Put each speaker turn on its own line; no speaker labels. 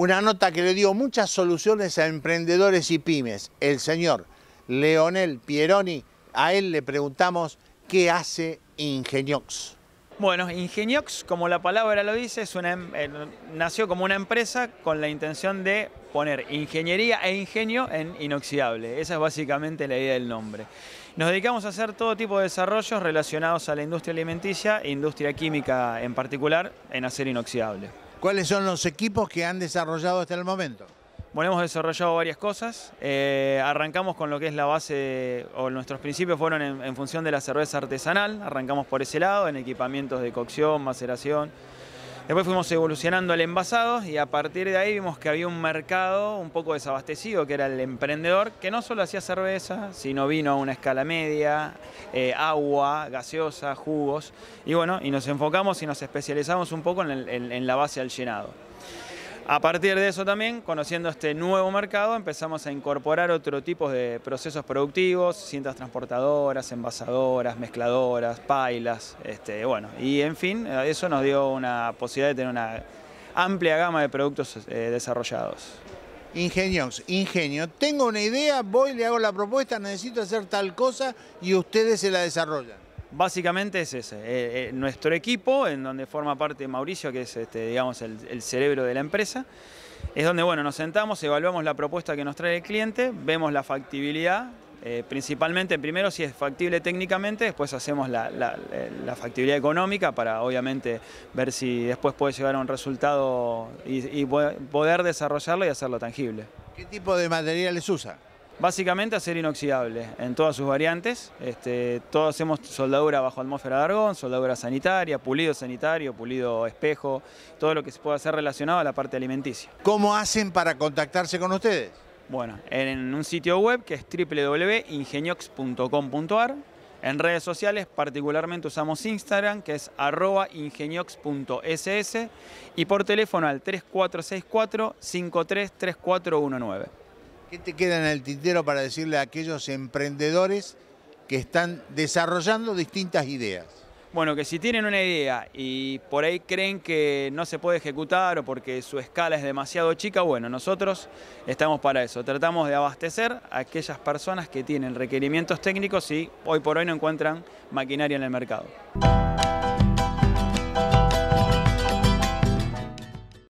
Una nota que le dio muchas soluciones a emprendedores y pymes. El señor Leonel Pieroni, a él le preguntamos qué hace Ingeniox.
Bueno, Ingeniox, como la palabra lo dice, em, eh, nació como una empresa con la intención de poner ingeniería e ingenio en inoxidable. Esa es básicamente la idea del nombre. Nos dedicamos a hacer todo tipo de desarrollos relacionados a la industria alimenticia e industria química en particular en hacer inoxidable.
¿Cuáles son los equipos que han desarrollado hasta el momento?
Bueno, hemos desarrollado varias cosas. Eh, arrancamos con lo que es la base, o nuestros principios fueron en, en función de la cerveza artesanal. Arrancamos por ese lado, en equipamientos de cocción, maceración. Después fuimos evolucionando el envasado y a partir de ahí vimos que había un mercado un poco desabastecido, que era el emprendedor, que no solo hacía cerveza, sino vino a una escala media, eh, agua, gaseosa, jugos. Y bueno, y nos enfocamos y nos especializamos un poco en, en la base al llenado. A partir de eso también, conociendo este nuevo mercado, empezamos a incorporar otro tipo de procesos productivos, cintas transportadoras, envasadoras, mezcladoras, pailas, este, bueno, y en fin, eh, eso nos dio una posibilidad de tener una amplia gama de productos
eh, desarrollados. Ingenios, ingenio. Tengo una idea, voy, le hago la propuesta, necesito hacer tal cosa y ustedes se la desarrollan.
Básicamente es ese, eh, eh, nuestro equipo, en donde forma parte Mauricio, que es este, digamos, el, cerebro de la empresa, es donde bueno, nos sentamos, evaluamos la propuesta que nos trae el cliente, vemos la factibilidad, eh, principalmente primero si es factible técnicamente, después hacemos la, factibilidad económica para obviamente ver si después puede llegar a un resultado y, y poder desarrollarlo y hacerlo tangible. ¿Qué tipo de materiales usa? Básicamente hacer inoxidable en todas sus variantes. Este, todos hacemos soldadura bajo atmósfera de argón, soldadura sanitaria, pulido sanitario, pulido espejo, todo lo que se pueda hacer relacionado a la parte alimenticia.
¿Cómo hacen para contactarse con ustedes?
Bueno, en un sitio web que es www.ingeniox.com.ar. En redes sociales particularmente usamos Instagram, que es ingeniox.ss y por teléfono al 3464 533419.
¿Qué te queda en el tintero para decirle a aquellos emprendedores que están desarrollando distintas ideas?
Bueno, que si tienen una idea y por ahí creen que no se puede ejecutar o porque su escala es demasiado chica, bueno, nosotros estamos para eso. Tratamos de abastecer a aquellas personas que tienen requerimientos técnicos y hoy por hoy no encuentran maquinaria en el mercado.